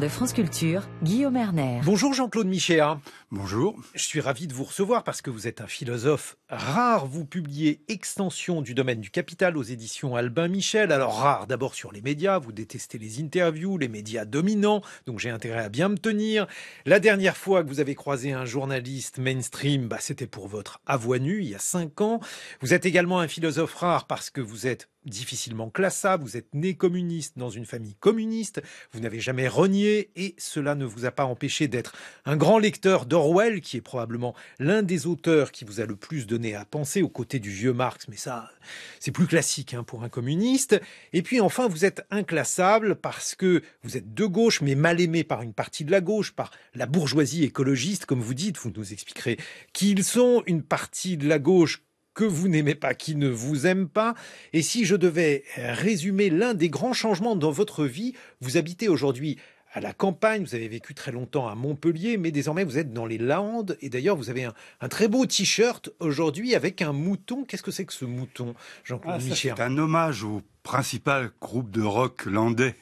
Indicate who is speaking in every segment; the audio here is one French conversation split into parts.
Speaker 1: de France Culture, Guillaume Erner. Bonjour Jean-Claude Michéa. Bonjour. Je suis ravi de vous recevoir parce que vous êtes un philosophe rare. Vous publiez Extension du domaine du capital aux éditions Albin Michel. Alors rare d'abord sur les médias, vous détestez les interviews, les médias dominants, donc j'ai intérêt à bien me tenir. La dernière fois que vous avez croisé un journaliste mainstream, bah, c'était pour votre Avoinu, il y a cinq ans. Vous êtes également un philosophe rare parce que vous êtes difficilement classable, vous êtes né communiste dans une famille communiste, vous n'avez jamais renié et cela ne vous a pas empêché d'être un grand lecteur d'Orwell qui est probablement l'un des auteurs qui vous a le plus donné à penser aux côtés du vieux Marx, mais ça c'est plus classique hein, pour un communiste. Et puis enfin vous êtes inclassable parce que vous êtes de gauche mais mal aimé par une partie de la gauche, par la bourgeoisie écologiste comme vous dites, vous nous expliquerez qu'ils sont, une partie de la gauche que vous n'aimez pas, qui ne vous aime pas. Et si je devais euh, résumer l'un des grands changements dans votre vie, vous habitez aujourd'hui à la campagne, vous avez vécu très longtemps à Montpellier, mais désormais vous êtes dans les Landes, et d'ailleurs vous avez un, très beau t-shirt aujourd'hui avec un mouton. Qu'est-ce que c'est que ce mouton, Jean-Claude ah, Michel C'est un hommage
Speaker 2: au principal groupe de rock landais,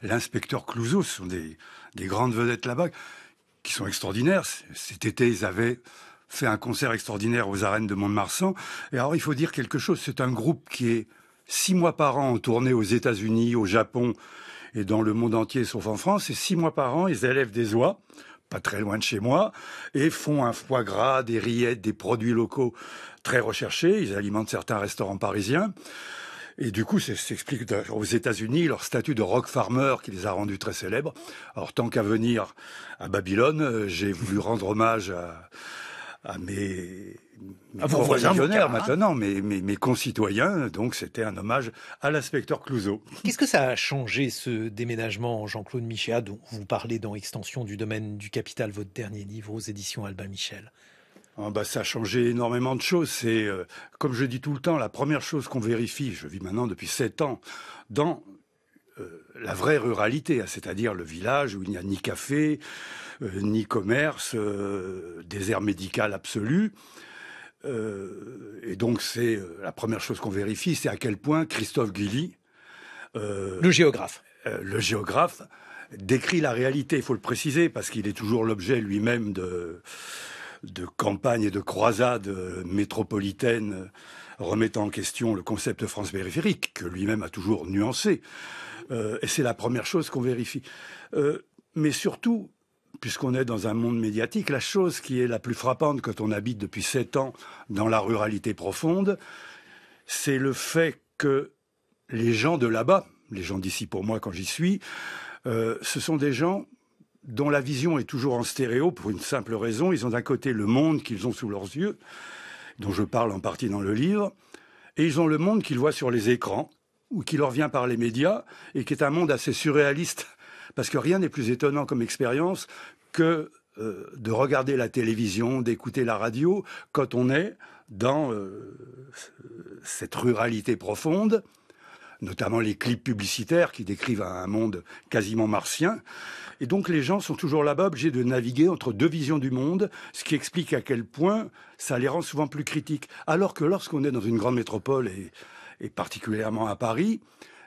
Speaker 2: l'inspecteur Clouseau, ce sont des, des grandes vedettes là-bas, qui sont extraordinaires. Cet été, ils avaient fait un concert extraordinaire aux arènes de mont marsan Et alors, il faut dire quelque chose, c'est un groupe qui est six mois par an en tournée aux États-Unis, au Japon et dans le monde entier, sauf en France. Et six mois par an, ils élèvent des oies pas très loin de chez moi, et font un foie gras, des rillettes, des produits locaux très recherchés. Ils alimentent certains restaurants parisiens. Et du coup, ça s'explique euh, aux États-Unis leur statut de rock farmer qui les a rendus très célèbres. Alors, tant qu'à venir à Babylone, euh, j'ai voulu rendre hommage à à mes, mes maintenant, mes, mes, concitoyens. Donc c'était un hommage
Speaker 1: à l'inspecteur Clouseau. Qu'est-ce que ça a changé ce déménagement, Jean-Claude Michéa, dont vous parlez dans Extension du domaine du capital, votre dernier livre aux éditions Albin Michel ah bah, ça a
Speaker 2: changé énormément de choses. C'est, euh, comme je dis tout le temps, la première chose qu'on vérifie, je vis maintenant depuis sept ans, dans euh, la vraie ruralité, hein, c'est-à-dire le village où il n'y a ni café, euh, ni commerce, euh, désert médical absolu. et donc c'est la première chose qu'on vérifie, c'est à quel point Christophe Guilly, le géographe, le géographe décrit la réalité. Il faut le préciser parce qu'il est toujours l'objet lui-même de de campagnes et de croisades métropolitaines remettant en question le concept France périphérique, que lui-même a toujours nuancé. Euh, et c'est la première chose qu'on vérifie. Euh, mais surtout, puisqu'on est dans un monde médiatique, la chose qui est la plus frappante quand on habite depuis sept ans dans la ruralité profonde, c'est le fait que les gens de là-bas, les gens d'ici pour moi quand j'y suis, euh, ce sont des gens dont la vision est toujours en stéréo pour une simple raison. Ils ont d'un côté le monde qu'ils ont sous leurs yeux dont je parle en partie dans le livre, et ils ont le monde qu'ils voient sur les écrans, ou qui leur vient par les médias, et qui est un monde assez surréaliste, parce que rien n'est plus étonnant comme expérience que euh, de regarder la télévision, d'écouter la radio, quand on est dans euh, cette ruralité profonde, notamment les clips publicitaires qui décrivent un monde quasiment martien. Et donc les gens sont toujours là-bas obligés de naviguer entre deux visions du monde, ce qui explique à quel point ça les rend souvent plus critiques. Alors que lorsqu'on est dans une grande métropole, et, particulièrement à Paris,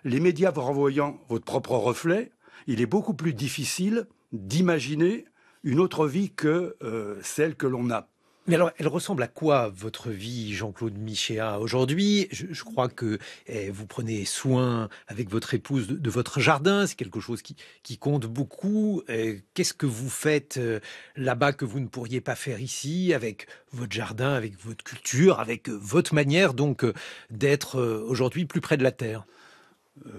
Speaker 2: les médias vous renvoyant votre propre reflet, il est beaucoup plus difficile d'imaginer une autre vie que euh, celle que l'on a. Mais alors, elle ressemble
Speaker 1: à quoi votre vie, Jean-Claude Michéa, aujourd'hui je, crois que eh, vous prenez soin avec votre épouse de, votre jardin, c'est quelque chose qui, compte beaucoup. Eh, qu'est-ce que vous faites euh, là-bas que vous ne pourriez pas faire ici, avec votre jardin, avec votre culture, avec euh, votre manière donc euh, d'être aujourd'hui plus près de la terre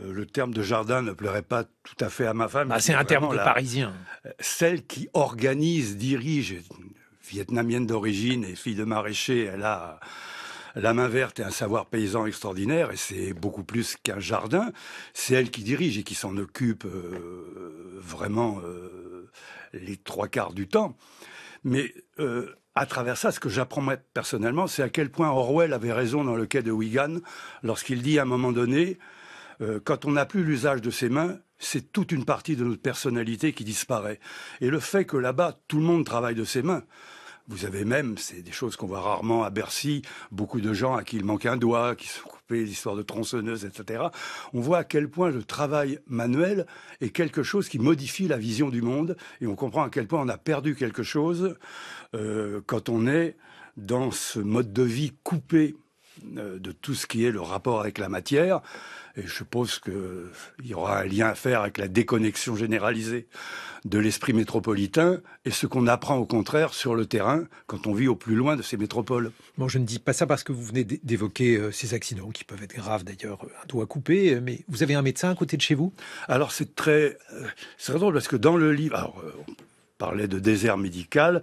Speaker 1: le terme de jardin ne plairait pas tout à fait à ma femme. Ah, c'est un terme de parisien.
Speaker 2: Celle qui organise, dirige, vietnamienne d'origine et fille de maraîcher, elle a la main verte et un savoir paysan extraordinaire, et c'est beaucoup plus qu'un jardin. C'est elle qui dirige et qui s'en occupe euh, vraiment euh, les trois quarts du temps. Mais euh, à travers ça, ce que j'apprends moi personnellement, c'est à quel point Orwell avait raison dans le quai de Wigan lorsqu'il dit à un moment donné, quand on n'a plus l'usage de ses mains, c'est toute une partie de notre personnalité qui disparaît. Et le fait que là-bas, tout le monde travaille de ses mains, vous avez même, c'est des choses qu'on voit rarement à Bercy, beaucoup de gens à qui il manque un doigt, qui sont coupés, histoire de tronçonneuses, etc. On voit à quel point le travail manuel est quelque chose qui modifie la vision du monde et on comprend à quel point on a perdu quelque chose euh, quand on est dans ce mode de vie coupé euh, de tout ce qui est le rapport avec la matière. Et je suppose qu'il euh, y aura un lien à faire avec la déconnexion généralisée de l'esprit métropolitain et ce qu'on apprend au contraire sur le terrain quand on vit au plus loin de ces
Speaker 1: métropoles. Bon, je ne dis pas ça parce que vous venez d'évoquer euh, ces accidents qui peuvent être graves d'ailleurs, un doigt coupé, mais vous avez un médecin à côté de chez vous Alors c'est très, c'est drôle parce que dans le livre,
Speaker 2: parlait de désert médical.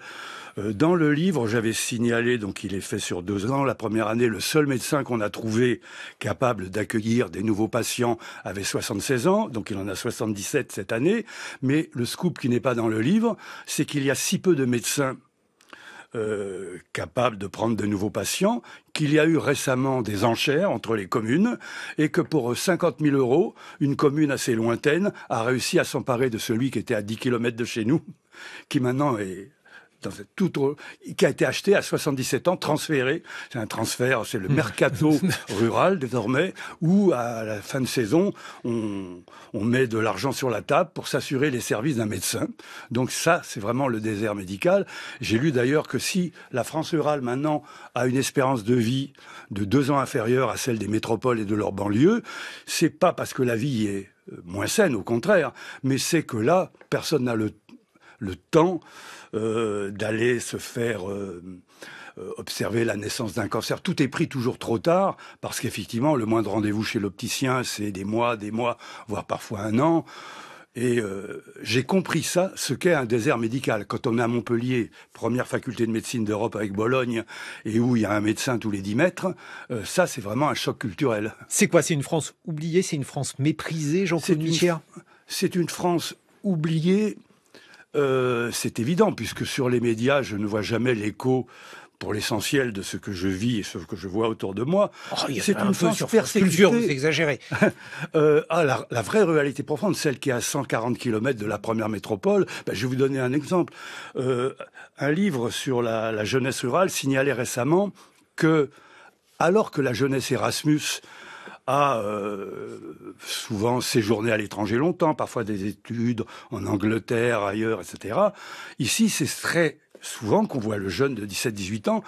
Speaker 2: Euh, dans le livre, j'avais signalé, donc il est fait sur deux ans, la première année, le seul médecin qu'on a trouvé capable d'accueillir des nouveaux patients avait 76 ans, donc il en a 77 cette année, mais le scoop qui n'est pas dans le livre, c'est qu'il y a si peu de médecins euh, capables de prendre de nouveaux patients, qu'il y a eu récemment des enchères entre les communes et que pour 50 000 euros, une commune assez lointaine a réussi à s'emparer de celui qui était à 10 km de chez nous qui maintenant est dans tout qui a été acheté à 77 ans, transféré. C'est un transfert, c'est le hmm. mercato rural désormais, où à la fin de saison, on, on met de l'argent sur la table pour s'assurer les services d'un médecin. Donc ça, c'est vraiment le désert médical. J'ai lu d'ailleurs que si la France rurale maintenant a une espérance de vie de deux ans inférieure à celle des métropoles et de leurs banlieues, c'est pas parce que la vie est euh, moins saine, au contraire, mais c'est que là, personne n'a le le temps euh, d'aller se faire euh, euh, observer la naissance d'un cancer. Tout est pris toujours trop tard parce qu'effectivement, le moindre rendez-vous chez l'opticien, c'est des mois, des mois, voire parfois un an. Et j'ai compris ça, ce qu'est un désert médical. Quand on est à Montpellier, première faculté de médecine d'Europe avec Bologne, et où il y a un médecin tous les 10 mètres, ça c'est vraiment un choc culturel. C'est quoi C'est une France
Speaker 1: oubliée C'est une France méprisée, Jean-Claude C'est une France oubliée
Speaker 2: euh, c'est évident, puisque sur les médias, je ne vois jamais l'écho pour l'essentiel de ce que je vis et ce que je vois autour de moi. Oh, c'est une un sur persécutée. Culture, exagéré. Euh, ah, la, vraie réalité profonde, celle qui est à 140 km de la première métropole. Ben, je vais vous donner un exemple. Euh, un livre sur la, jeunesse rurale signalait récemment que, alors que la jeunesse Erasmus a euh, souvent séjourné à l'étranger longtemps, parfois des études en Angleterre, ailleurs, etc. Ici, c'est très souvent qu'on voit le jeune de 17-18 ans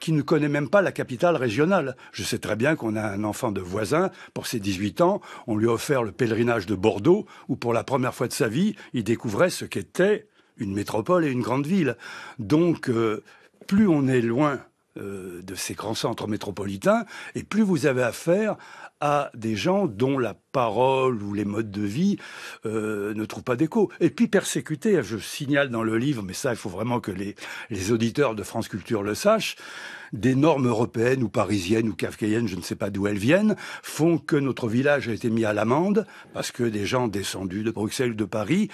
Speaker 2: qui ne connaît même pas la capitale régionale. Je sais très bien qu'on a un enfant de voisin, pour ses 18 ans, on lui a offert le pèlerinage de Bordeaux, où pour la première fois de sa vie, il découvrait ce qu'était une métropole et une grande ville. Donc, euh, plus on est loin euh, de ces grands centres métropolitains, et plus vous avez affaire à des gens dont la parole ou les modes de vie euh, ne trouvent pas d'écho. Et puis persécutés, je signale dans le livre, mais ça il faut vraiment que les, auditeurs de France Culture le sachent, des normes européennes ou parisiennes ou kafkaïennes, je ne sais pas d'où elles viennent, font que notre village a été mis à l'amende parce que des gens descendus de Bruxelles, ou de Paris,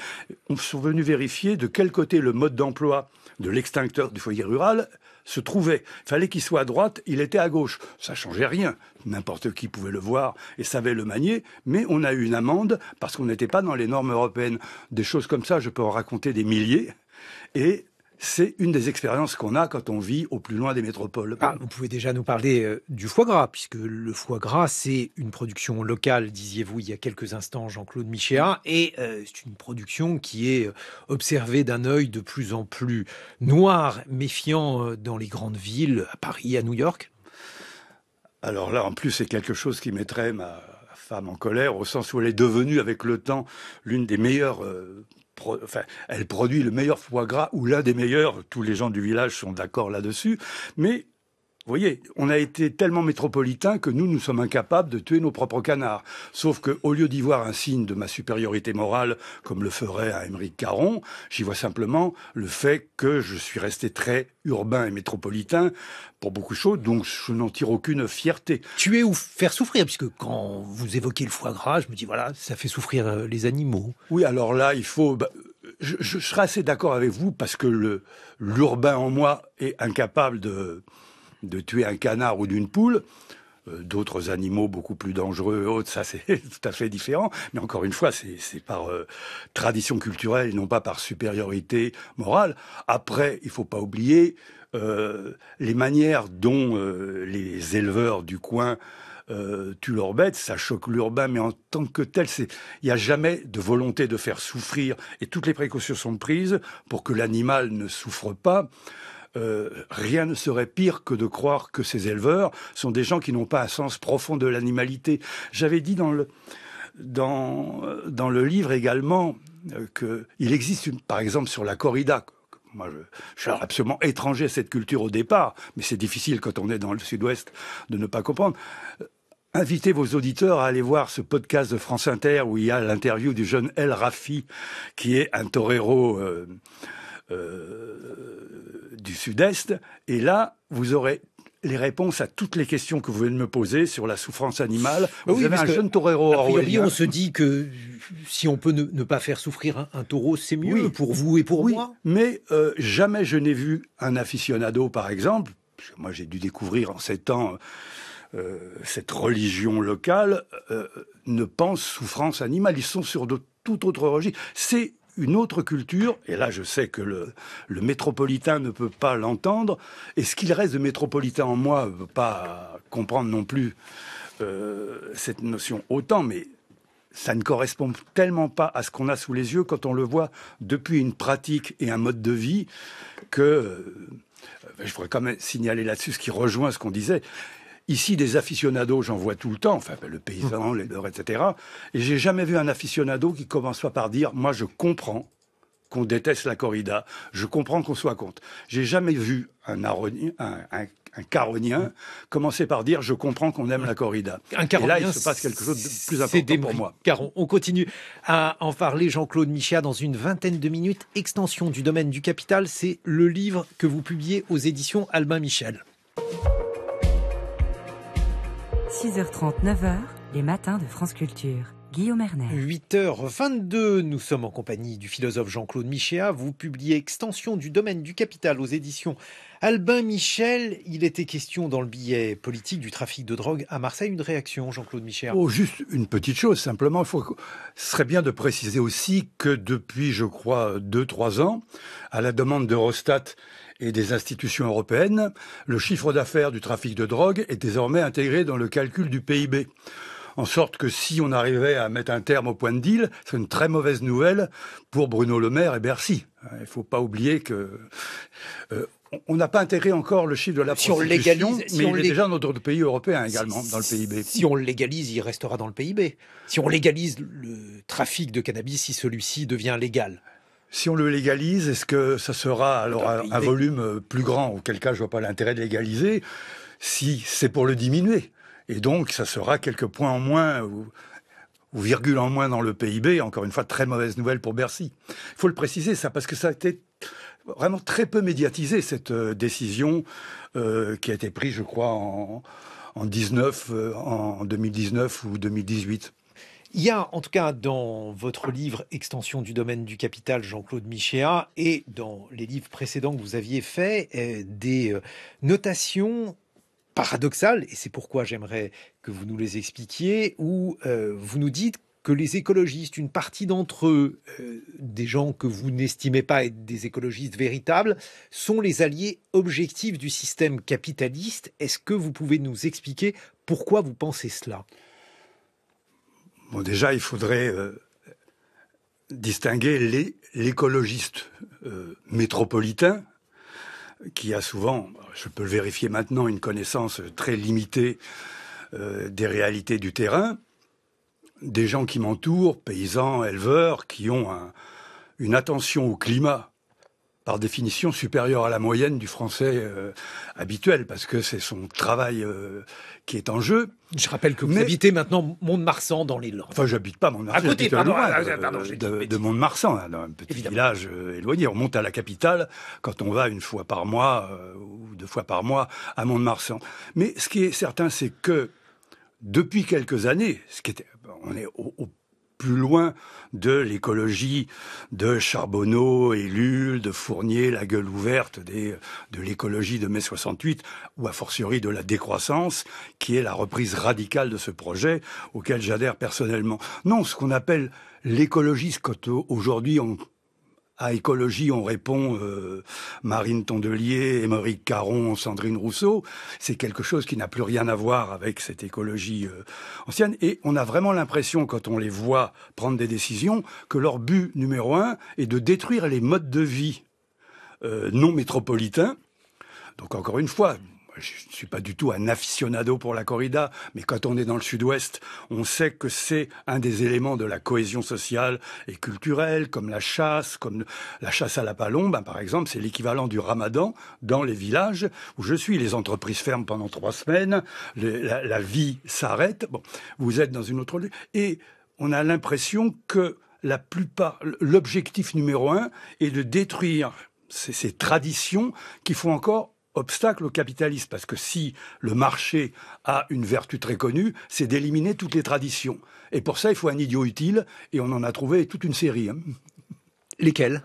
Speaker 2: sont venus vérifier de quel côté le mode d'emploi de l'extincteur du foyer rural se trouvait. Il fallait qu'il soit à droite, il était à gauche. Ça changeait rien. N'importe qui pouvait le voir et savait le manier, mais on a eu une amende parce qu'on n'était pas dans les normes européennes. Des choses comme ça, je peux en raconter des milliers. Et c'est une des expériences qu'on a quand on vit au plus loin des métropoles.
Speaker 1: Ah, vous pouvez déjà nous parler euh, du foie gras, puisque le foie gras, c'est une production locale, disiez-vous il y a quelques instants, Jean-Claude Michéa, et euh, c'est une production qui est euh, observée d'un œil de plus en plus noir, méfiant dans les grandes villes, à Paris, à New York.
Speaker 2: Alors là, en plus, c'est quelque chose qui mettrait ma femme en colère, au sens où elle est devenue, avec le temps, l'une des meilleures elle produit le meilleur foie gras ou l'un des meilleurs. Tous les gens du village sont d'accord là-dessus. Mais vous voyez, on a été tellement métropolitain que nous, nous sommes incapables de tuer nos propres canards. Sauf que, lieu d'y voir un signe de ma supériorité morale, comme le ferait un Émeric Caron, j'y vois simplement le fait que je suis resté très urbain et métropolitain pour beaucoup de choses, donc je n'en tire aucune fierté. Tuer ou faire souffrir, puisque quand vous évoquez le foie gras, je me dis, voilà, ça fait souffrir euh, les animaux. Oui, alors là, il faut... Bah, je, serais assez d'accord avec vous parce que l'urbain en moi est incapable de de tuer un canard ou d'une poule, euh, d'autres animaux beaucoup plus dangereux, autres, ça c'est tout à fait différent. Mais encore une fois, c'est par euh, tradition culturelle et non pas par supériorité morale. Après, il faut pas oublier euh, les manières dont les éleveurs du coin tuent leurs bêtes, ça choque l'urbain, mais en tant que tel, il n'y a jamais de volonté de faire souffrir, et toutes les précautions sont prises pour que l'animal ne souffre pas. Euh, rien ne serait pire que de croire que ces éleveurs sont des gens qui n'ont pas un sens profond de l'animalité. J'avais dit dans le, dans, euh, dans le livre également euh, qu'il existe, une, par exemple, sur la corrida, moi, je, suis absolument étranger à cette culture au départ, mais c'est difficile quand on est dans le sud-ouest de ne pas comprendre. Invitez vos auditeurs à aller voir ce podcast de France Inter où il y a l'interview du jeune El Rafi, qui est un torero. Euh, du Sud-Est. Et là, vous aurez les réponses à toutes les questions que vous venez de me poser sur la souffrance animale. Ah vous oui, avez un jeune on se
Speaker 1: dit que si on peut ne, pas faire souffrir un, taureau, c'est mieux pour vous et pour moi.
Speaker 2: Mais euh, jamais je n'ai vu un aficionado, par exemple, moi j'ai dû découvrir en sept ans euh, cette religion locale, ne pense souffrance animale. Ils sont sur de toute autre origine. C'est une autre culture, et là je sais que le, métropolitain ne peut pas l'entendre, et ce qu'il reste de métropolitain en moi ne peut pas comprendre non plus euh, cette notion autant, mais ça ne correspond tellement pas à ce qu'on a sous les yeux quand on le voit depuis une pratique et un mode de vie que... Euh, ben, je pourrais quand même signaler là-dessus ce qui rejoint ce qu'on disait. Ici, des aficionados, j'en vois tout le temps, enfin, le paysan, mmh. les leurs, etc. Et j'ai jamais vu un aficionado qui commence pas par dire Moi, je comprends qu'on déteste la corrida, je comprends qu'on soit contre. J'ai jamais vu un, caronien commencer par dire je comprends qu'on aime la corrida. Un Et là, il se passe quelque chose de
Speaker 1: plus important pour moi. Caron. On continue à en parler, Jean-Claude Michia, dans une vingtaine de minutes. Extension du domaine du capital, c'est le livre que vous publiez aux éditions Albin Michel. 6h30, 9h, les matins de France Culture. Guillaume Erner. 8h22, nous sommes en compagnie du philosophe Jean-Claude Michéa. Vous publiez Extension du domaine du capital aux éditions Albin Michel. Il était question dans le billet politique du trafic de drogue à Marseille. Une réaction, Jean-Claude Michéa Oh, juste
Speaker 2: une petite chose, simplement. Il Ce serait bien de préciser aussi que depuis, je crois, 2-3 ans, à la demande d'Eurostat et des institutions européennes, le chiffre d'affaires du trafic de drogue est désormais intégré dans le calcul du PIB. En sorte que si on arrivait à mettre un terme au point de deal, c'est une très mauvaise nouvelle pour Bruno Le Maire et Bercy. Il ne faut pas oublier que euh, on n'a pas intégré encore le chiffre de la prostitution, si on mais il déjà
Speaker 1: dans d'autres pays européens également, dans le PIB. Si on légalise, il restera dans le PIB. Si on légalise le trafic de cannabis, si celui-ci devient légal, si on le
Speaker 2: légalise, est-ce que ça sera alors un, volume euh, plus grand Auquel cas, je vois pas l'intérêt de légaliser si c'est pour le diminuer. Et donc, ça sera quelques points en moins ou, virgule en moins dans le PIB. Encore une fois, très mauvaise nouvelle pour Bercy. Il faut le préciser, ça, parce que ça a été vraiment très peu médiatisé, cette euh, décision euh, qui a été prise, je crois, en 2019 ou 2018.
Speaker 1: Il y a en tout cas dans votre livre Extension du domaine du capital, Jean-Claude Michéa, et dans les livres précédents que vous aviez faits, euh, des euh, notations paradoxales, et c'est pourquoi j'aimerais que vous nous les expliquiez, où euh, vous nous dites que les écologistes, une partie d'entre eux, des gens que vous n'estimez pas être des écologistes véritables, sont les alliés objectifs du système capitaliste. Est-ce que vous pouvez nous expliquer pourquoi vous pensez cela
Speaker 2: Bon, déjà, il faudrait euh, distinguer l'écologiste euh, métropolitain, qui a souvent, je peux le vérifier maintenant, une connaissance très limitée euh, des réalités du terrain, des gens qui m'entourent, paysans, éleveurs, qui ont une attention au climat par définition supérieur à la moyenne du français euh, habituel, parce que c'est son travail euh, qui est en jeu. Je rappelle que vous habitez maintenant Mont-de-Marsan dans les Landes. Enfin, j'habite pas Mont-de-Marsan. À côté, ah, de, Mont-de-Marsan, hein, dans un petit village euh, éloigné. On monte à la capitale quand on va une fois par mois ou deux fois par mois à Mont-de-Marsan. Mais ce qui est certain, c'est que depuis quelques années, ce qui était, on est au plus loin de l'écologie de Charbonneau, et Ellul, de Fournier, la gueule ouverte des, de l'écologie de mai 68, ou a fortiori de la décroissance, qui est la reprise radicale de ce projet auquel j'adhère personnellement. Non, ce qu'on appelle l'écologie, scoto aujourd'hui on à écologie, on répond euh, Marine Tondelier, Émeric Caron, Sandrine Rousseau. C'est quelque chose qui n'a plus rien à voir avec cette écologie euh, ancienne. Et on a vraiment l'impression, quand on les voit prendre des décisions, que leur but numéro un est de détruire les modes de vie euh, non métropolitains. Donc encore une fois, je ne suis pas du tout un aficionado pour la corrida, mais quand on est dans le sud-ouest, on sait que c'est un des éléments de la cohésion sociale et culturelle, comme la chasse, comme la chasse à la palombe, hein, par exemple, c'est l'équivalent du ramadan dans les villages où je suis. Les entreprises ferment pendant trois semaines, la, vie s'arrête, bon, vous êtes dans une autre... Et on a l'impression que la plupart, l'objectif numéro un est de détruire ces traditions qui font encore obstacle au capitalisme, parce que si le marché a une vertu très connue, c'est d'éliminer toutes les traditions. Et pour ça, il faut un idiot utile, et on en a trouvé toute une série. Hein. Lesquelles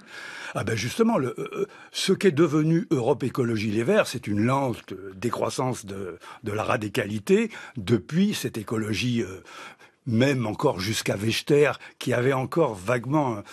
Speaker 2: ah ben justement, euh, ce qu'est devenu Europe Écologie Les Verts, c'est une lente décroissance de, la radicalité depuis cette écologie euh, même encore jusqu'à Wechter, qui avait encore vaguement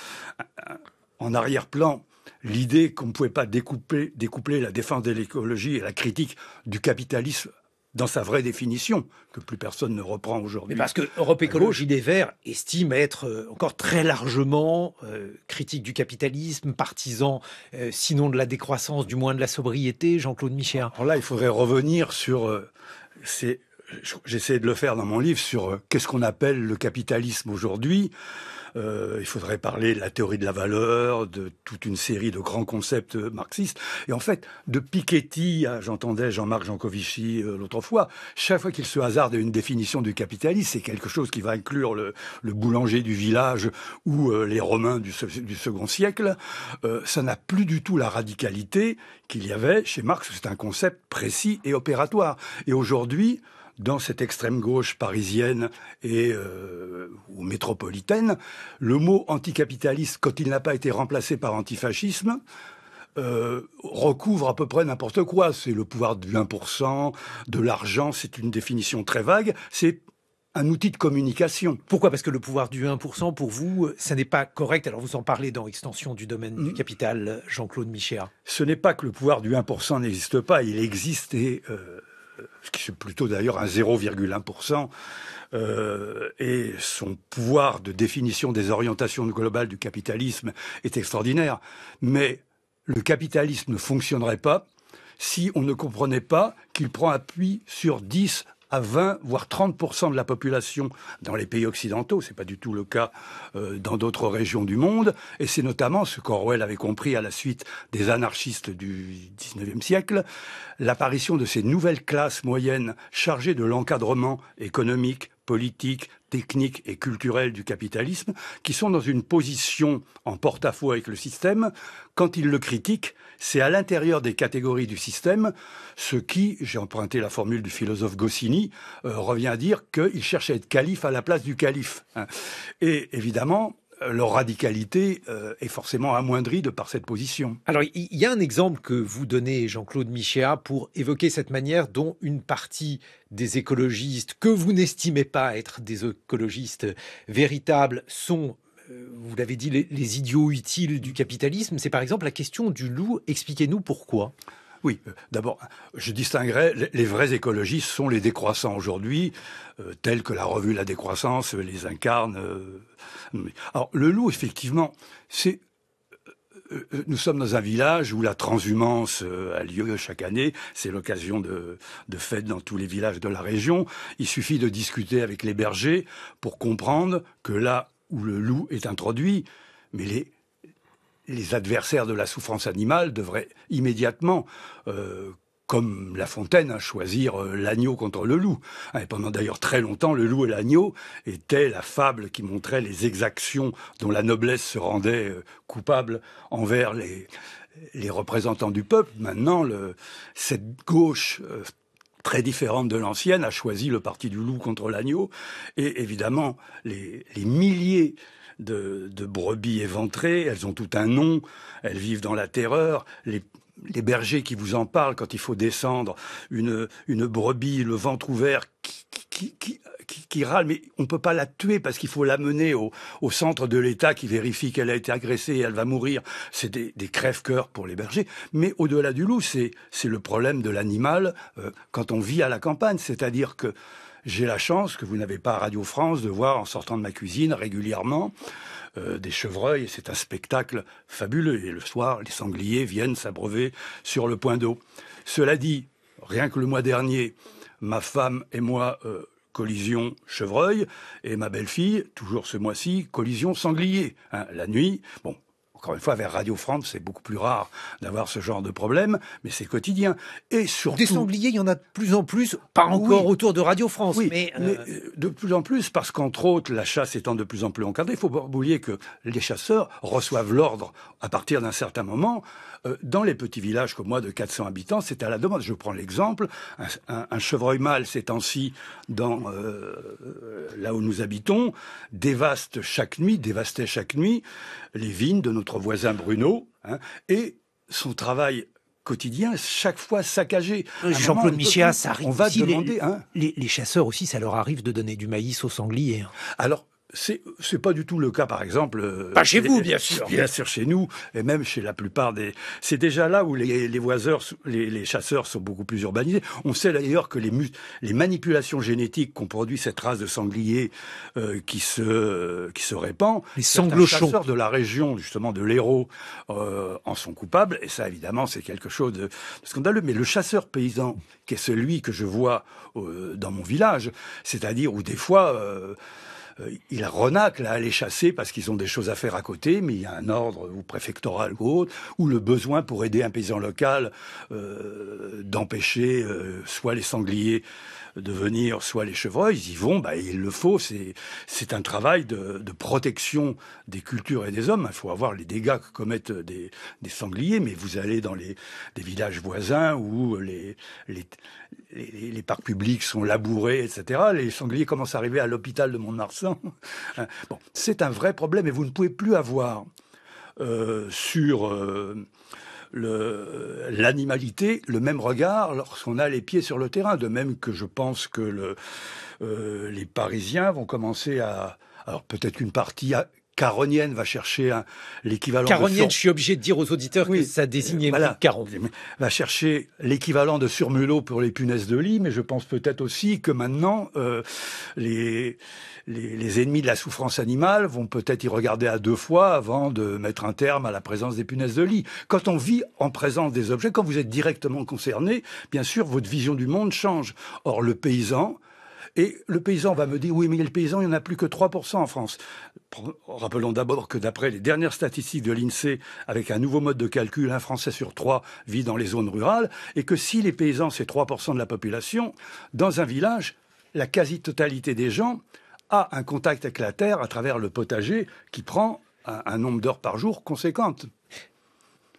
Speaker 2: en arrière-plan l'idée qu'on ne pouvait pas découper la défense de l'écologie et la critique du capitalisme dans sa vraie définition, que plus personne ne reprend aujourd'hui. Mais parce que Europe Écologie Des
Speaker 1: Verts estime être euh, encore très largement euh, critique du capitalisme, partisan, euh, sinon de la décroissance, du moins de la sobriété, Jean-Claude Michel. Alors là, il faudrait revenir
Speaker 2: sur... J'essaie de le faire dans mon livre sur qu'est-ce qu'on appelle le capitalisme aujourd'hui. Euh, il faudrait parler de la théorie de la valeur, de toute une série de grands concepts euh, marxistes. Et en fait, de Piketty j'entendais Jean-Marc Jancovici euh, l'autre fois, chaque fois qu'il se hasarde à une définition du capitalisme, c'est quelque chose qui va inclure le, boulanger du village ou les Romains du second siècle. ça n'a plus du tout la radicalité qu'il y avait chez Marx. C'est un concept précis et opératoire. Et aujourd'hui, dans cette extrême gauche parisienne et euh, métropolitaine, le mot anticapitaliste, quand il n'a pas été remplacé par antifascisme, euh, recouvre à peu près n'importe quoi. C'est le pouvoir du 1%, de l'argent, c'est une définition très vague. C'est un outil de communication. Pourquoi
Speaker 1: Parce que le pouvoir du 1%, pour vous, ça n'est pas correct. Alors vous en parlez dans Extension du domaine du mm. capital, Jean-Claude Michéa.
Speaker 2: Ce n'est pas que le pouvoir du 1% n'existe pas, il existe et euh, ce euh, qui est plutôt d'ailleurs un 0,1%, euh, et son pouvoir de définition des orientations globales du capitalisme est extraordinaire. Mais le capitalisme ne fonctionnerait pas si on ne comprenait pas qu'il prend appui sur 10 à 20 voire 30 de la population dans les pays occidentaux. C'est pas du tout le cas euh, dans d'autres régions du monde. Et c'est notamment ce qu'Orwell avait compris à la suite des anarchistes du 19e siècle, l'apparition de ces nouvelles classes moyennes chargées de l'encadrement économique, politique, technique et culturelle du capitalisme, qui sont dans une position en porte-à-faux avec le système. Quand ils le critiquent, c'est à l'intérieur des catégories du système, ce qui, j'ai emprunté la formule du philosophe Goscinny, euh, revient à dire qu'il cherche à être calife à la place du calife.
Speaker 1: Hein. Et évidemment, leur radicalité euh, est forcément amoindrie de par cette position. Alors, il y a un exemple que vous donnez, Jean-Claude Michéa, pour évoquer cette manière dont une partie des écologistes, que vous n'estimez pas être des écologistes véritables, sont euh, vous l'avez dit, les, les, idiots utiles du capitalisme, c'est par exemple la question du loup. Expliquez-nous pourquoi. Oui, euh, d'abord, je distinguerais, les,
Speaker 2: vrais écologistes sont les décroissants aujourd'hui, euh, tels que la revue La Décroissance euh, les incarne. Alors, le loup, effectivement, c'est nous sommes dans un village où la transhumance a lieu chaque année. C'est l'occasion de, de fêtes dans tous les villages de la région. Il suffit de discuter avec les bergers pour comprendre que là où le loup est introduit, mais les, les adversaires de la souffrance animale devraient immédiatement euh, comme La Fontaine, hein, choisir euh, l'agneau contre le loup. Hein, pendant d'ailleurs très longtemps, le loup et l'agneau étaient la fable qui montrait les exactions dont la noblesse se rendait euh, coupable envers les, représentants du peuple. Maintenant, cette gauche très différente de l'ancienne a choisi le parti du loup contre l'agneau. Et évidemment, les milliers de, brebis éventrées, elles ont tout un nom, elles vivent dans la terreur, les, bergers qui vous en parlent quand il faut descendre, une, une brebis, le ventre ouvert, qui, râle, mais on ne peut pas la tuer parce qu'il faut l'amener au, centre de l'État qui vérifie qu'elle a été agressée et elle va mourir. C'est des, des crèves-cœurs pour les bergers. Mais au-delà du loup, c'est le problème de l'animal euh, quand on vit à la campagne. C'est-à-dire que j'ai la chance que vous n'avez pas à Radio France de voir en sortant de ma cuisine régulièrement euh, des chevreuils c'est un spectacle fabuleux. Et le soir, les sangliers viennent s'abreuver sur le point d'eau. Cela dit, rien que le mois dernier, ma femme et moi, euh, collision chevreuil, et ma belle-fille, toujours ce mois-ci, collision sanglier. Hein, la nuit, bon, encore une fois, vers Radio France, c'est beaucoup plus rare d'avoir ce genre de problème, mais c'est quotidien. Et surtout. Des sangliers,
Speaker 1: il y en a de plus en plus, pas encore autour de Radio France, mais, euh,
Speaker 2: de plus en plus, parce qu'entre autres, la chasse étant de plus en plus encadrée, il faut pas oublier que les chasseurs reçoivent l'ordre à partir d'un certain moment euh, dans les petits villages comme moi de 400 habitants, c'est à la demande. Je prends l'exemple, un, chevreuil mâle ces temps-ci, dans euh, là où nous habitons, dévaste chaque nuit, dévastait chaque nuit les vignes de notre voisin Bruno, hein,
Speaker 1: et son travail quotidien, chaque fois saccagé. Jean-Claude Michéa, ça arrive. On va demander. Hein. Les, les, chasseurs aussi, ça leur arrive de donner du maïs aux sangliers. Hein. Alors,
Speaker 2: c'est, c'est pas du tout le cas, par exemple. Euh, pas chez vous, bien sûr. Bien sûr, chez nous, et même chez la plupart des. C'est déjà là où les, les les, chasseurs sont beaucoup plus urbanisés. On sait d'ailleurs que les, les manipulations génétiques qu'ont produit cette race de sangliers euh, qui se qui se répand, les sanglochons de la région, justement de l'Hérault, euh, en sont coupables. Et ça, évidemment, c'est quelque chose de, scandaleux. Mais le chasseur paysan, qui est celui que je vois dans mon village, c'est-à-dire où des fois euh, il renacle à hein, aller chasser parce qu'ils ont des choses à faire à côté, mais il y a un ordre ou préfectoral ou autre, ou le besoin pour aider un paysan local euh, d'empêcher euh, soit les sangliers devenir soit les chevreuils, ils y vont, bah, il le faut. C'est un travail de, de, protection des cultures et des hommes. Il faut avoir les dégâts que commettent des, des sangliers, mais vous allez dans les des villages voisins où les, les, les, parcs publics sont labourés, etc. Les sangliers commencent à arriver à l'hôpital de Montmarsan Bon, c'est un vrai problème et vous ne pouvez plus avoir euh, sur... Euh, l'animalité, le, même regard lorsqu'on a les pieds sur le terrain. De même que je pense que le, euh, les Parisiens vont commencer à alors peut-être une partie Caronienne va chercher l'équivalent. Caronienne, de je suis obligé de dire aux auditeurs que ça désignait Va chercher l'équivalent de surmulot pour les punaises de lit, mais je pense peut-être aussi que maintenant euh, les, les ennemis de la souffrance animale vont peut-être y regarder à deux fois avant de mettre un terme à la présence des punaises de lit. Quand on vit en présence des objets, quand vous êtes directement concerné, bien sûr, votre vision du monde change. Or, le paysan, et le paysan va me dire, oui, mais le paysan, il n'y en a plus que 3% en France. Rappelons d'abord que d'après les dernières statistiques de l'INSEE, avec un nouveau mode de calcul, un Français sur trois vit dans les zones rurales, et que si les paysans, c'est 3% de la population, dans un village, la quasi-totalité des gens a un contact avec la terre
Speaker 1: à travers le potager qui prend un, nombre d'heures par jour conséquente.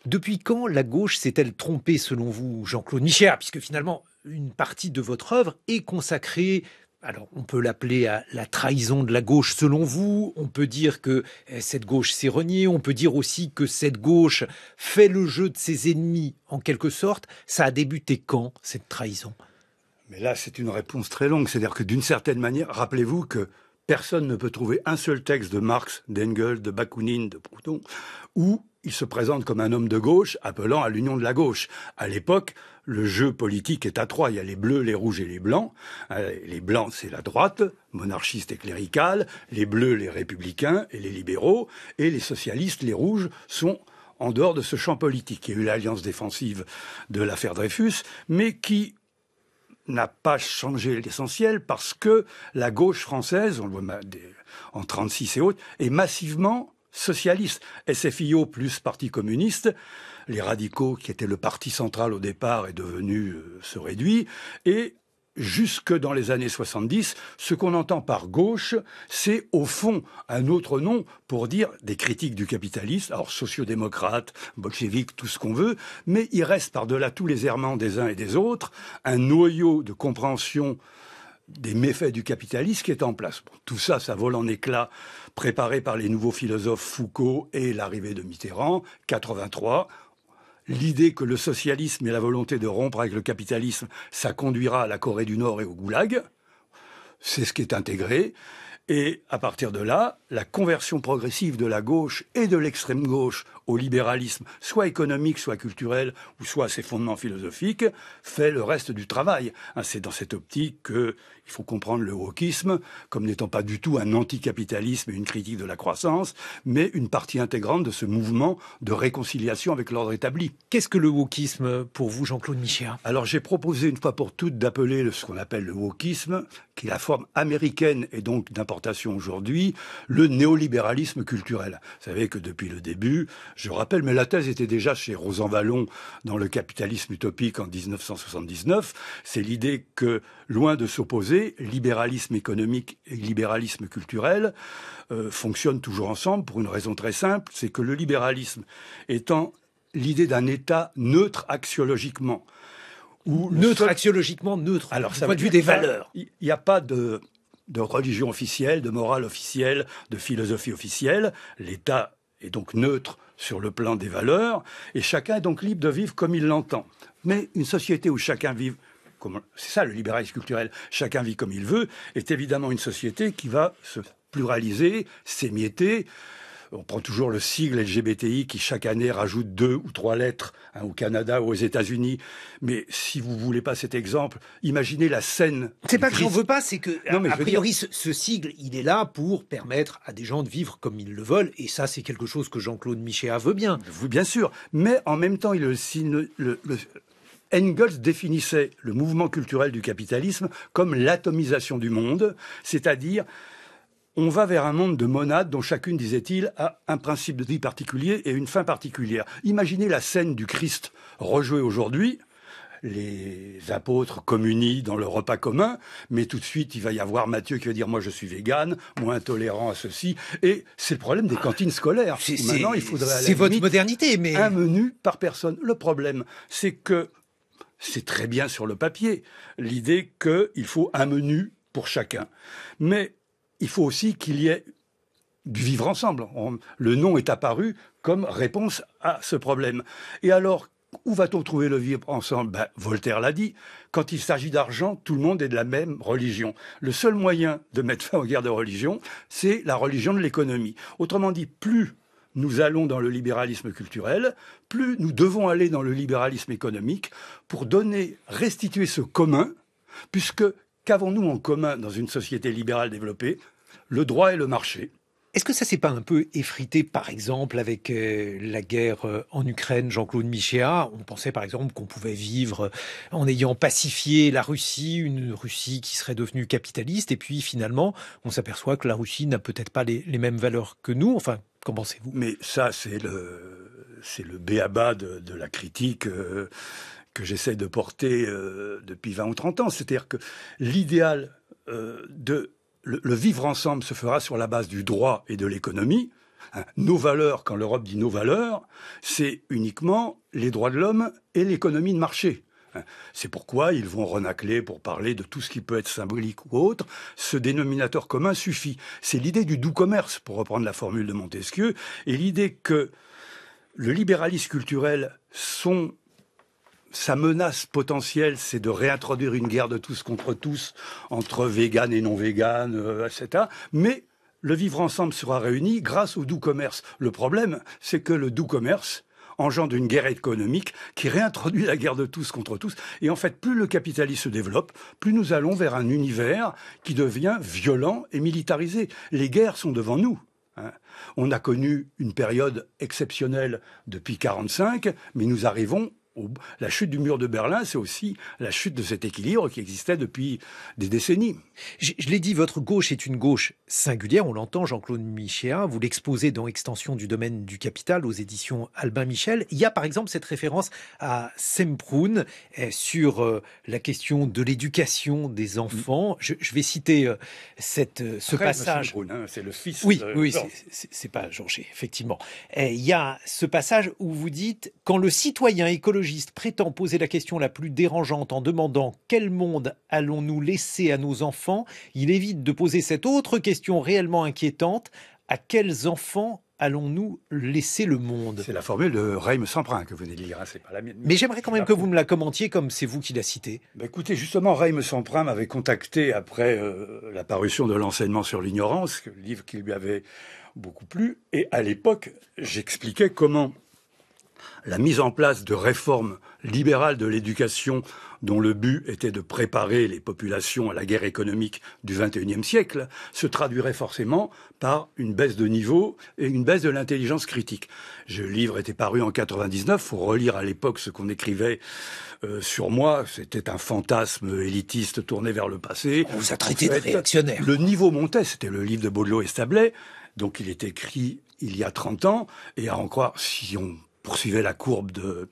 Speaker 1: Depuis quand la gauche s'est-elle trompée selon vous, Jean-Claude Michère, puisque finalement une partie de votre œuvre est consacrée alors on peut l'appeler la trahison de la gauche selon vous, on peut dire que eh, cette gauche s'est reniée, on peut dire aussi que cette gauche fait le jeu de ses ennemis en quelque sorte. Ça a débuté quand cette trahison
Speaker 2: Mais là c'est une réponse très longue, c'est-à-dire que d'une certaine manière, rappelez-vous que personne ne peut trouver un seul texte de Marx, d'Engels, de Bakounine, de Proudhon ou il se présente comme un homme de gauche appelant à l'union de la gauche. À l'époque, le jeu politique est à trois. Il y a les bleus, les rouges et les blancs. Euh, les blancs, c'est la droite, monarchiste et cléricale. Les bleus, les républicains et les libéraux. Et les socialistes, les rouges, sont en dehors de ce champ politique. Il y a eu l'alliance défensive de l'affaire Dreyfus, mais qui n'a pas changé l'essentiel parce que la gauche française, on le voit en 36 et autres, est massivement socialiste, SFIO plus Parti communiste, les radicaux qui étaient le parti central au départ est devenu euh, se réduit, et jusque dans les années 70, ce qu'on entend par gauche, c'est au fond un autre nom pour dire des critiques du capitalisme, alors sociodémocrate, bolchevique, tout ce qu'on veut, mais il reste par-delà tous les errements des uns et des autres un noyau de compréhension des méfaits du capitalisme qui est en place. tout ça, ça vole en éclats préparé par les nouveaux philosophes Foucault et l'arrivée de Mitterrand, 83. L'idée que le socialisme et la volonté de rompre avec le capitalisme, ça conduira à la Corée du Nord et au Goulag. C'est ce qui est intégré. Et à partir de là, la conversion progressive de la gauche et de l'extrême gauche au libéralisme, soit économique, soit culturel, ou soit à ses fondements philosophiques, fait le reste du travail. Ah, c'est dans cette optique qu'il faut comprendre le wokisme comme n'étant pas du tout un anticapitalisme et une critique de la croissance, mais une partie intégrante de ce mouvement de réconciliation avec
Speaker 1: l'ordre établi. Qu'est-ce que le wokisme pour vous, Jean-Claude Michéa
Speaker 2: Alors j'ai proposé une fois pour toutes d'appeler ce qu'on appelle le wokisme, qui est la forme américaine et donc d'importation aujourd'hui, le néolibéralisme culturel. Vous savez que depuis le début, je rappelle, mais la thèse était déjà chez Rosan Vallon dans Le capitalisme utopique en 1979. C'est l'idée que, loin de s'opposer, libéralisme économique et libéralisme culturel euh, fonctionnent toujours ensemble pour une raison très simple, c'est que le libéralisme étant l'idée d'un État neutre axiologiquement, ou neutre axiologiquement neutre. Alors ça point de des valeurs. Il n'y a pas de religion officielle, de morale officielle, de philosophie officielle. L'État est donc neutre sur le plan des valeurs, et chacun est donc libre de vivre comme il l'entend. Mais une société où chacun vit c'est ça le libéralisme culturel, chacun vit comme il veut, est évidemment une société qui va se pluraliser, s'émietter, on prend toujours le sigle LGBTI qui chaque année rajoute deux ou trois lettres hein, au Canada ou aux États-Unis. Mais si vous voulez pas cet exemple, imaginez la scène.
Speaker 1: C'est pas que j'en veux pas, c'est que non, mais a priori ce, sigle il est là pour permettre à des gens de vivre comme ils le veulent et ça c'est quelque chose que Jean-Claude Michéa veut bien. bien sûr,
Speaker 2: mais en même temps il Engels définissait le mouvement culturel du capitalisme comme l'atomisation du monde, c'est-à-dire on va vers un monde de monades dont chacune, disait-il, a un principe de vie particulier et une fin particulière. Imaginez la scène du Christ rejouée aujourd'hui. Les apôtres communient dans le repas commun, mais tout de suite, il va y avoir Matthieu qui va dire Moi, je suis vegan, moi, intolérant à ceci. Et c'est le problème des cantines ah, scolaires. Maintenant, il faudrait c'est votre
Speaker 1: modernité, mais. Un menu
Speaker 2: par personne. Le problème, c'est que c'est très bien sur le papier l'idée qu'il faut un menu pour chacun. Mais il faut aussi qu'il y ait du vivre ensemble. le nom est apparu comme réponse à ce problème. Et alors, où va-t-on trouver le vivre ensemble ben, Voltaire l'a dit, quand il s'agit d'argent, tout le monde est de la même religion. Le seul moyen de mettre fin aux guerres de religion, c'est la religion de l'économie. Autrement dit, plus nous allons dans le libéralisme culturel, plus nous devons aller dans le libéralisme économique pour donner, restituer ce commun, puisque qu'avons-nous en commun dans une société libérale développée le droit et le marché.
Speaker 1: Est-ce que ça s'est pas un peu effrité, par exemple, avec euh, la guerre euh, en Ukraine, Jean-Claude Michéa On pensait, par exemple, qu'on pouvait vivre euh, en ayant pacifié la Russie, une Russie qui serait devenue capitaliste, et puis finalement, on s'aperçoit que la Russie n'a peut-être pas les, mêmes valeurs que nous. Enfin, qu'en pensez-vous
Speaker 2: Mais ça, c'est le, c'est le béaba de, la critique. que j'essaie de porter depuis 20 ou 30 ans. C'est-à-dire que l'idéal de le, vivre ensemble se fera sur la base du droit et de l'économie. Hein, nos valeurs, quand l'Europe dit nos valeurs, c'est uniquement les droits de l'homme et l'économie de marché. Hein, c'est pourquoi ils vont renacler pour parler de tout ce qui peut être symbolique ou autre. Ce dénominateur commun suffit. C'est l'idée du doux commerce, pour reprendre la formule de Montesquieu, et l'idée que le libéralisme culturel, sont sa menace potentielle, c'est de réintroduire une guerre de tous contre tous entre véganes et non-véganes, euh, etc. Mais le vivre ensemble sera réuni grâce au doux commerce. Le problème, c'est que le doux commerce engendre une guerre économique qui réintroduit la guerre de tous contre tous. Et en fait, plus le capitalisme se développe, plus nous allons vers un univers qui devient violent et militarisé. Les guerres sont devant nous. Hein. On a connu une période exceptionnelle depuis 1945, mais nous arrivons la chute du mur de Berlin, c'est aussi la chute de cet équilibre qui existait
Speaker 1: depuis des décennies. Je, l'ai dit, votre gauche est une gauche singulière, on l'entend, Jean-Claude Michéa, vous l'exposez dans Extension du domaine du capital aux éditions Albin Michel. Il y a par exemple cette référence à Semprun eh, sur euh, la question de l'éducation des mm. enfants. Je, vais citer euh, cette, euh, ce passage.
Speaker 2: Hein, c'est le fils. Oui, de... oui,
Speaker 1: c'est pas Georges, effectivement. Eh, il y a ce passage où vous dites quand le citoyen écologique prétend poser la question la plus dérangeante en demandant quel monde allons-nous laisser à nos enfants, il évite de poser cette autre question réellement inquiétante à quels enfants allons-nous laisser le monde C'est la formule de Reim
Speaker 2: Semprin que vous venez de lire, hein, la Mais j'aimerais quand même
Speaker 1: que vous me la commentiez comme c'est vous qui la citez. Bah, écoutez, justement, Reim
Speaker 2: Semprin m'avait contacté après euh, la parution de l'enseignement sur l'ignorance, livre qui lui avait beaucoup plu, et à l'époque, j'expliquais comment la mise en place de réformes libérales de l'éducation dont le but était de préparer les populations à la guerre économique du XXIe siècle, se traduirait forcément par une baisse de niveau et une baisse de l'intelligence critique. Le livre était paru en 99, faut relire à l'époque ce qu'on écrivait euh, sur moi, c'était un fantasme élitiste tourné vers le passé. On vous a traité de réactionnaire. Le niveau montait, c'était le livre de Baudelot et Stablet, donc il est écrit il y a 30 ans, et à en croire, si on poursuivait la courbe de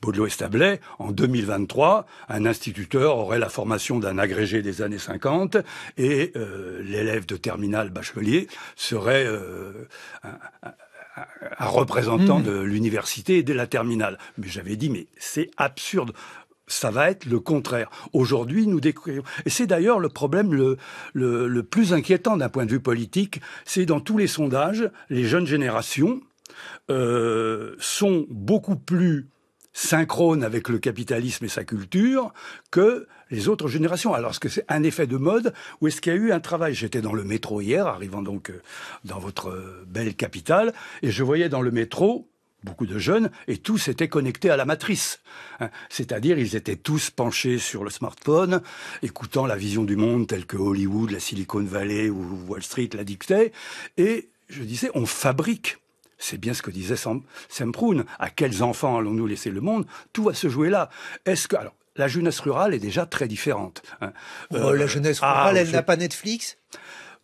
Speaker 2: baudelot establet en 2023, un instituteur aurait la formation d'un agrégé des années 50 et euh, l'élève de terminal bachelier serait euh, un, représentant mmh. de l'université et de la terminale. Mais j'avais dit, mais c'est absurde. Ça va être le contraire. Aujourd'hui, nous découvrons. Et c'est d'ailleurs le problème le plus inquiétant d'un point de vue politique. C'est dans tous les sondages, les jeunes générations, euh, sont beaucoup plus synchrones avec le capitalisme et sa culture que les autres générations. Alors, est-ce que c'est un effet de mode ou est-ce qu'il y a eu un travail J'étais dans le métro hier, arrivant donc euh, dans votre euh, belle capitale, et je voyais dans le métro beaucoup de jeunes, et tous étaient connectés à la matrice. Hein. C'est-à-dire, ils étaient tous penchés sur le smartphone, écoutant la vision du monde telle que Hollywood, la Silicon Valley ou Wall Street la dictaient, et je disais, on fabrique c'est bien ce que disait Sam, À quels enfants allons-nous laisser le monde Tout va se jouer là. Est-ce que alors la jeunesse rurale est déjà très différente. Hein
Speaker 1: oh, la euh, jeunesse ah, rurale, oh, elle n'a pas
Speaker 2: Netflix.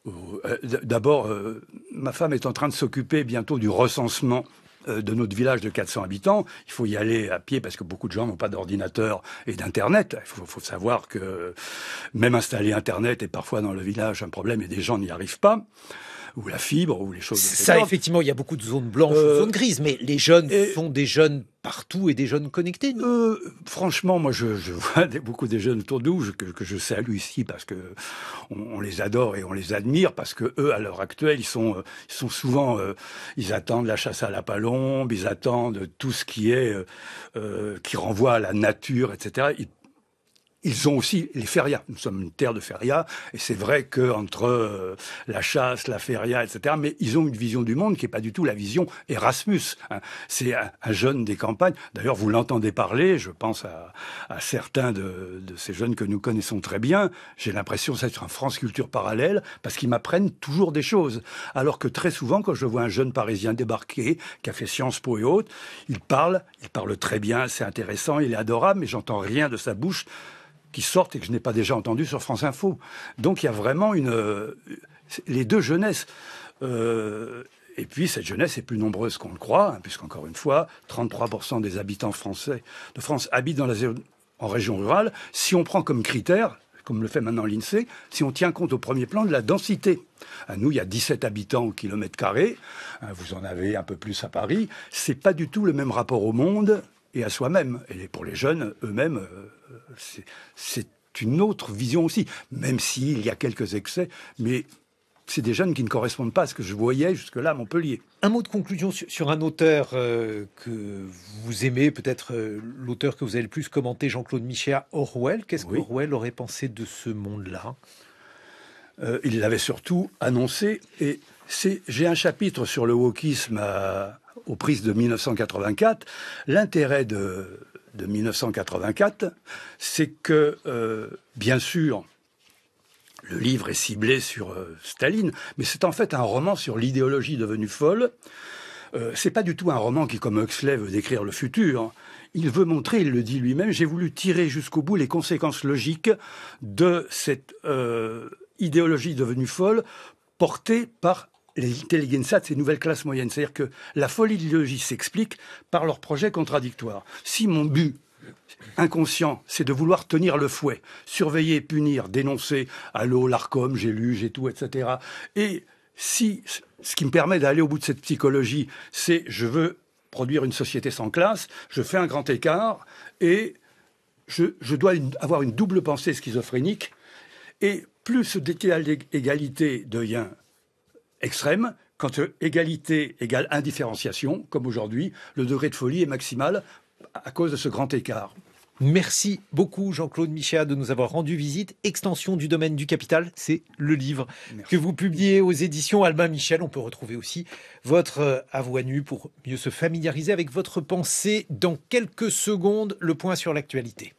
Speaker 2: Euh, euh, d'abord, ma femme est en train de s'occuper bientôt du recensement euh, de notre village de 400 habitants, il faut y aller à pied parce que beaucoup de gens n'ont pas d'ordinateur et d'internet. Il faut, faut, savoir que même installer internet est parfois dans le village un problème et des gens n'y arrivent pas ou la fibre
Speaker 1: ou les choses. Ça, effectivement, il y a beaucoup de zones blanches, euh, zones grises, mais les jeunes sont des jeunes partout et des jeunes connectés euh, Franchement, moi, je, vois des, beaucoup des jeunes autour de nous que, que, je
Speaker 2: salue ici parce que on, les adore et on les admire parce que eux, à l'heure actuelle, ils sont, euh, ils sont souvent, euh, ils attendent la chasse à la palombe, ils attendent tout ce qui est euh, qui renvoie à la nature, etc. Ils ils ont aussi les férias. Nous sommes une terre de férias, et c'est vrai qu'entre euh, la chasse, la feria, etc., mais ils ont une vision du monde qui n'est pas du tout la vision Erasmus. Hein. C'est un, jeune des campagnes. D'ailleurs, vous l'entendez parler, je pense à, certains de, de, ces jeunes que nous connaissons très bien. J'ai l'impression d'être un France culture parallèle, parce qu'ils m'apprennent toujours des choses. Alors que très souvent, quand je vois un jeune parisien débarquer, qui a fait Sciences Po et autres, il parle, il parle très bien, c'est intéressant, il est adorable, mais j'entends rien de sa bouche qui sortent et que je n'ai pas déjà entendu sur France Info. Donc il y a vraiment une euh, les deux jeunesses. Euh, et puis cette jeunesse est plus nombreuse qu'on le croit, hein, puisqu'encore une fois, 33% des habitants français de France habitent dans la en région rurale. Si on prend comme critère, comme le fait maintenant l'INSEE, si on tient compte au premier plan de la densité. À nous, il y a 17 habitants au kilomètre carré, hein, vous en avez un peu plus à Paris, c'est pas du tout le même rapport au monde et à soi-même. Et pour les jeunes eux-mêmes, euh, c'est une autre vision aussi, même s'il y a quelques excès, mais c'est des jeunes qui ne correspondent pas à ce que je
Speaker 1: voyais jusque-là à Montpellier. Un mot de conclusion sur, un auteur euh, que vous aimez, peut-être euh, l'auteur que vous avez le plus commenté, Jean-Claude Michéa, Orwell. Qu'est-ce qu'Orwell aurait pensé de ce monde-là Il l'avait surtout annoncé, et
Speaker 2: j'ai un chapitre sur le wokisme à, aux prises de 1984, l'intérêt de, 1984, c'est que, euh, bien sûr, le livre est ciblé sur euh, Staline, mais c'est en fait un roman sur l'idéologie devenue folle. Euh, c'est pas du tout un roman qui, comme Huxley, veut décrire le futur. Il veut montrer, il le dit lui-même, j'ai voulu tirer jusqu'au bout les conséquences logiques de cette euh, idéologie devenue folle portée par les de ces nouvelles classes moyennes. C'est-à-dire que la folie de l'idéologie s'explique par leurs projets contradictoires. Si mon but inconscient, c'est de vouloir tenir le fouet, surveiller, punir, dénoncer, allô, l'ARCOM, j'ai lu, j'ai tout, etc. Et si ce qui me permet d'aller au bout de cette psychologie, c'est je veux produire une société sans classe, je fais un grand écart et je, dois avoir une double pensée schizophrénique. Et plus ce détail d'égalité devient extrême, quand euh, égalité égale indifférenciation, comme aujourd'hui, le degré de folie est maximal
Speaker 1: à cause de ce grand écart. Merci beaucoup Jean-Claude Michéa de nous avoir rendu visite. Extension du domaine du capital, c'est le livre que vous publiez aux éditions Albin Michel. On peut retrouver aussi votre euh, avoua nu pour mieux se familiariser avec votre pensée. Dans quelques secondes, le point sur l'actualité.